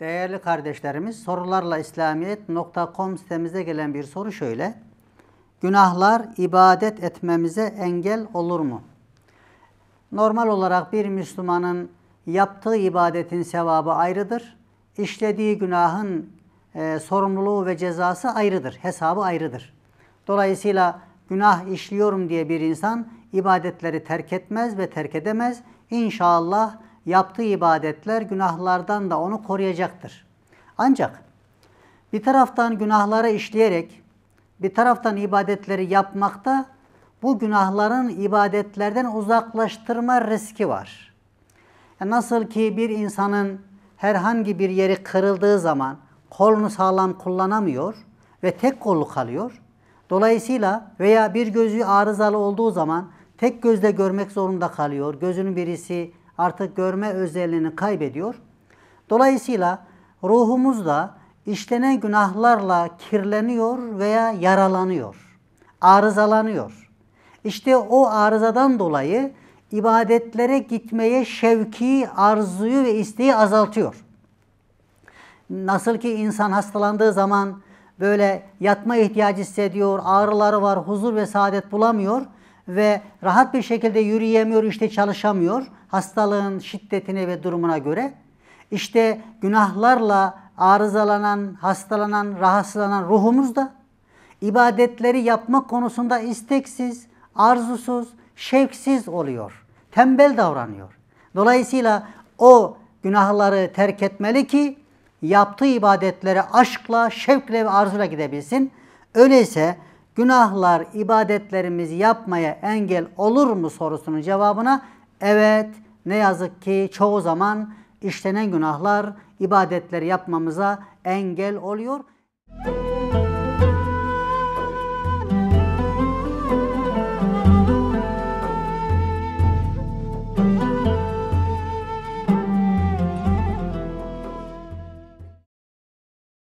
Değerli kardeşlerimiz sorularla İslamiyet.com sitemize gelen bir soru şöyle. Günahlar ibadet etmemize engel olur mu? Normal olarak bir Müslümanın yaptığı ibadetin sevabı ayrıdır. İşlediği günahın e, sorumluluğu ve cezası ayrıdır. Hesabı ayrıdır. Dolayısıyla günah işliyorum diye bir insan ibadetleri terk etmez ve terk edemez. İnşallah yaptığı ibadetler günahlardan da onu koruyacaktır. Ancak bir taraftan günahları işleyerek bir taraftan ibadetleri yapmakta bu günahların ibadetlerden uzaklaştırma riski var. E nasıl ki bir insanın herhangi bir yeri kırıldığı zaman kolunu sağlam kullanamıyor ve tek kollu kalıyor. Dolayısıyla veya bir gözü arızalı olduğu zaman tek gözle görmek zorunda kalıyor. Gözünün birisi artık görme özelliğini kaybediyor. Dolayısıyla ruhumuz da işlenen günahlarla kirleniyor veya yaralanıyor, arızalanıyor. İşte o arızadan dolayı ibadetlere gitmeye şevki, arzuyu ve isteği azaltıyor. Nasıl ki insan hastalandığı zaman böyle yatma ihtiyacı hissediyor, ağrıları var, huzur ve saadet bulamıyor ve rahat bir şekilde yürüyemiyor, işte çalışamıyor hastalığın şiddetine ve durumuna göre. İşte günahlarla arızalanan, hastalanan, rahatsızlanan ruhumuz da ibadetleri yapma konusunda isteksiz, arzusuz, şevksiz oluyor. Tembel davranıyor. Dolayısıyla o günahları terk etmeli ki yaptığı ibadetlere aşkla, şevkle ve arzuyla gidebilsin. Öyleyse günahlar ibadetlerimizi yapmaya engel olur mu sorusunun cevabına evet ne yazık ki çoğu zaman işlenen günahlar ibadetleri yapmamıza engel oluyor.